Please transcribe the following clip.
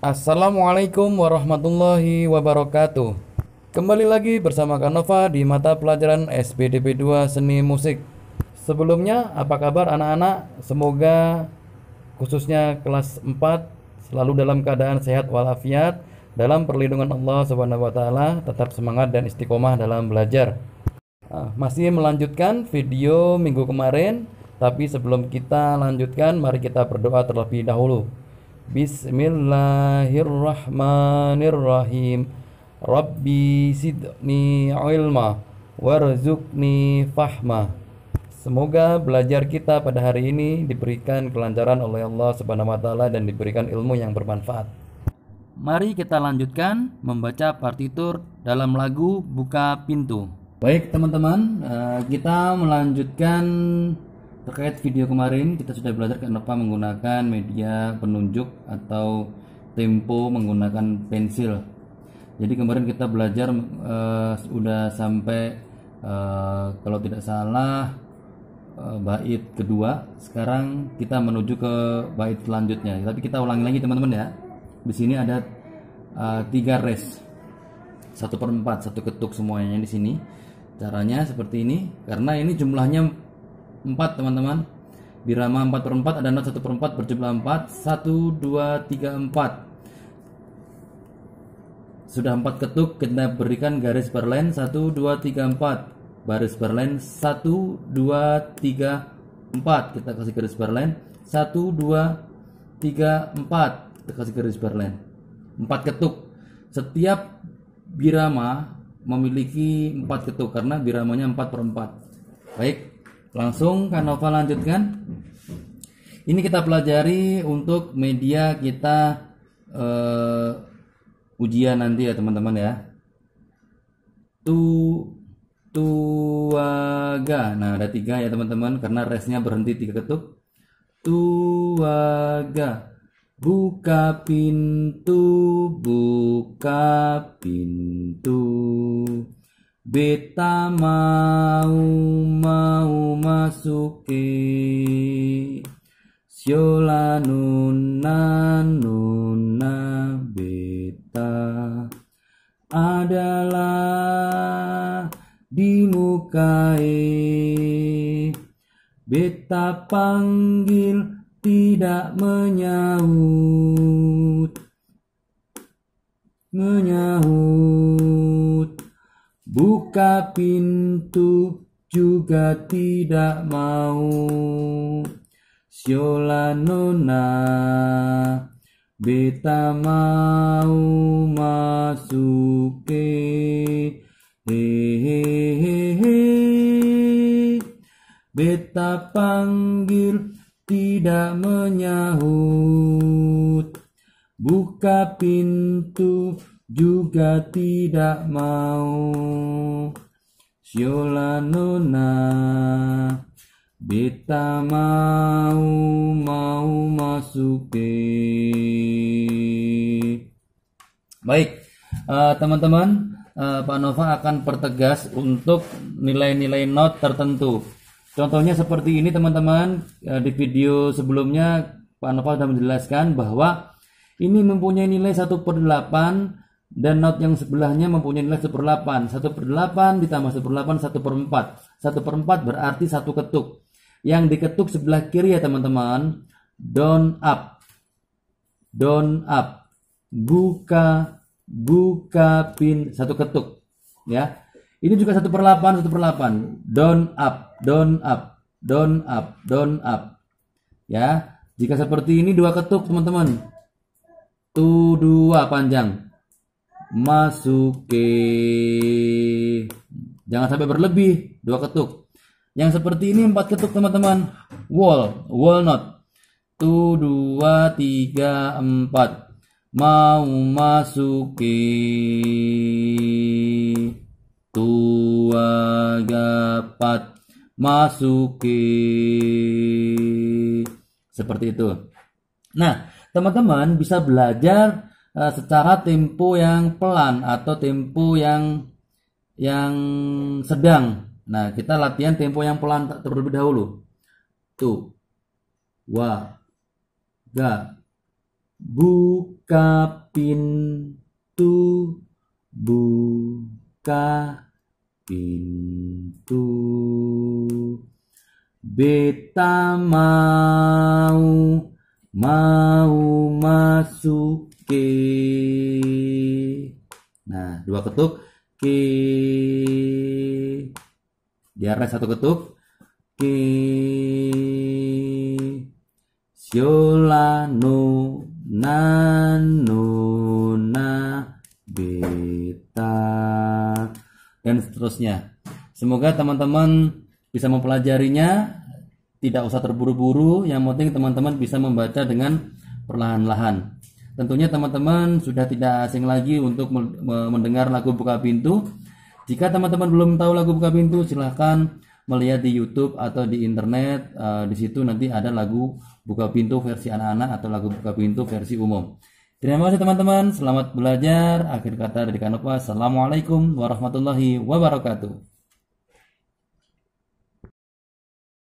Assalamualaikum warahmatullahi wabarakatuh Kembali lagi bersama Kanova di mata pelajaran SPDP 2 Seni Musik Sebelumnya apa kabar anak-anak? Semoga khususnya kelas 4 selalu dalam keadaan sehat walafiat dalam perlindungan Allah Subhanahu wa tetap semangat dan istiqomah dalam belajar. Ah, masih melanjutkan video minggu kemarin, tapi sebelum kita lanjutkan mari kita berdoa terlebih dahulu. Bismillahirrahmanirrahim Rabbi sidni ilma warzukni fahma Semoga belajar kita pada hari ini diberikan kelancaran oleh Allah Subhanahu dan diberikan ilmu yang bermanfaat. Mari kita lanjutkan membaca partitur dalam lagu Buka Pintu. Baik, teman-teman, eh, kita melanjutkan Terkait video kemarin, kita sudah belajar kenapa menggunakan media penunjuk atau tempo menggunakan pensil. Jadi kemarin kita belajar uh, sudah sampai uh, kalau tidak salah uh, bait kedua. Sekarang kita menuju ke bait selanjutnya. Tapi kita ulangi lagi teman-teman ya. Di sini ada uh, tiga res. Satu per empat, satu ketuk semuanya di sini. Caranya seperti ini, karena ini jumlahnya 4 teman-teman Birama 4 per 4 ada not 1 per 4 berjumlah 4 1, 2, 3, 4 Sudah 4 ketuk kita berikan garis berlain 1, 2, 3, 4 Baris berlain 1, 2, 3, 4 Kita kasih garis berlain 1, 2, 3, 4 Kita kasih garis berlain 4 ketuk Setiap birama memiliki 4 ketuk karena biramanya 4 per 4 Baik Langsung Kanova lanjutkan. Ini kita pelajari untuk media kita uh, ujian nanti ya teman-teman ya. Tu tuaga. Nah, ada tiga ya teman-teman karena resnya berhenti tiga ketuk. Tuaga. Buka pintu, buka pintu beta mau mau masuki siola nuna nuna beta adalah dimukai beta panggil tidak menyahut menyahut buka pintu juga tidak mau. Siola nona, beta mau masuk ke hehehe. Beta panggil tidak menyahut. Buka pintu juga tidak mau Siola nona Beta mau mau masuk ke Baik eh, teman-teman uh, uh, Pak Nova akan pertegas untuk nilai-nilai not tertentu Contohnya seperti ini teman-teman uh, Di video sebelumnya Pak Nova sudah menjelaskan bahwa Ini mempunyai nilai 1 per 8 dan not yang sebelahnya mempunyai nilai 1 per 8. 1 per 8 ditambah 1 per 8, 1 per 4. 1 per 4 berarti satu ketuk. Yang diketuk sebelah kiri ya teman-teman. Down up. Down up. Buka, buka pin satu ketuk. Ya. Ini juga 1 per 8, 1 per 8. Down up, down up, down up, down up. Ya. Jika seperti ini dua ketuk teman-teman. Tu dua panjang masuki jangan sampai berlebih dua ketuk yang seperti ini empat ketuk teman-teman wall walnut tu dua tiga empat mau masuki tua gapat masuki seperti itu nah teman-teman bisa belajar Eh, secara tempo yang pelan atau tempo yang yang sedang. Nah, kita latihan tempo yang pelan terlebih dahulu. Tuh. Wa ga buka pintu buka pintu beta mau mau masuk ki nah dua ketuk ki diare satu ketuk ki siolanu nanuna beta dan seterusnya semoga teman-teman bisa mempelajarinya tidak usah terburu-buru yang penting teman-teman bisa membaca dengan perlahan-lahan Tentunya teman-teman sudah tidak asing lagi untuk mendengar lagu buka pintu. Jika teman-teman belum tahu lagu buka pintu, silahkan melihat di YouTube atau di internet. Eh, di situ nanti ada lagu buka pintu versi anak-anak atau lagu buka pintu versi umum. Terima kasih teman-teman, selamat belajar. Akhir kata dari Kanopa, Assalamualaikum warahmatullahi wabarakatuh.